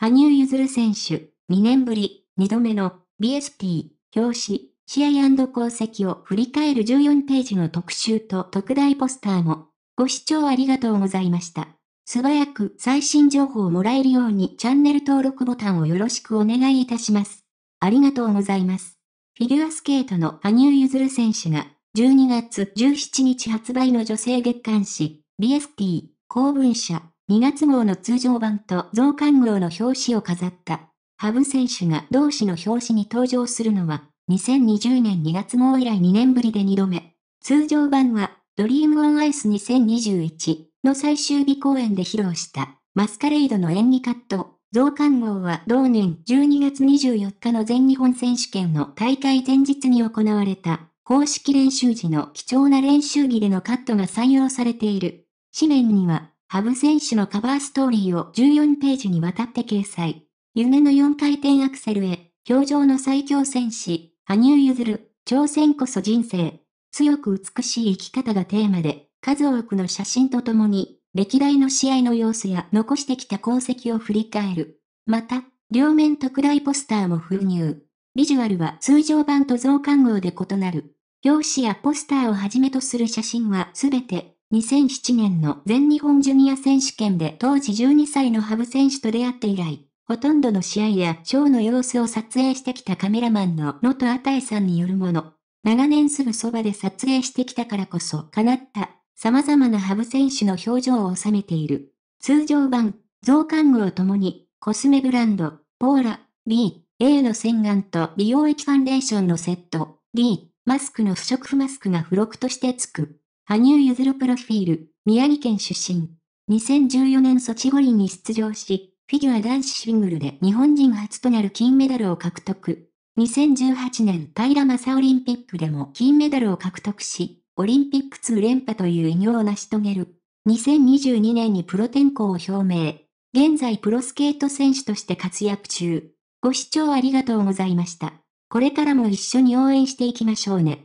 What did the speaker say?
羽生結弦選手、2年ぶり、2度目の BST、表紙、試合功績を振り返る14ページの特集と特大ポスターも、ご視聴ありがとうございました。素早く最新情報をもらえるようにチャンネル登録ボタンをよろしくお願いいたします。ありがとうございます。フィギュアスケートの羽生結弦選手が、12月17日発売の女性月刊誌、BST、公文社、2月号の通常版と増刊号の表紙を飾った。ハブ選手が同誌の表紙に登場するのは、2020年2月号以来2年ぶりで2度目。通常版は、ドリームオンアイス2021の最終日公演で披露した、マスカレイドの演技カット。増刊号は同年12月24日の全日本選手権の大会前日に行われた、公式練習時の貴重な練習着でのカットが採用されている。紙面には、ハブ選手のカバーストーリーを14ページにわたって掲載。夢の4回転アクセルへ、表情の最強戦士、羽生結弦、挑戦こそ人生、強く美しい生き方がテーマで、数多くの写真とともに、歴代の試合の様子や残してきた功績を振り返る。また、両面特大ポスターも封入。ビジュアルは通常版と増刊号で異なる。表紙やポスターをはじめとする写真はすべて2007年の全日本ジュニア選手権で当時12歳のハブ選手と出会って以来、ほとんどの試合やショーの様子を撮影してきたカメラマンの野戸あたえさんによるもの。長年すぐそばで撮影してきたからこそ叶った様々なハブ選手の表情を収めている。通常版、増刊号ともに、コスメブランド、ポーラ、B、A の洗顔と美容液ファンデーションのセット、D、マスクの不織布マスクが付録として付く。羽生結弦プロフィール、宮城県出身。2014年ソチ五輪に出場し、フィギュア男子シングルで日本人初となる金メダルを獲得。2018年平正オリンピックでも金メダルを獲得し、オリンピック2連覇という偉業を成し遂げる。2022年にプロ転向を表明。現在プロスケート選手として活躍中。ご視聴ありがとうございました。これからも一緒に応援していきましょうね。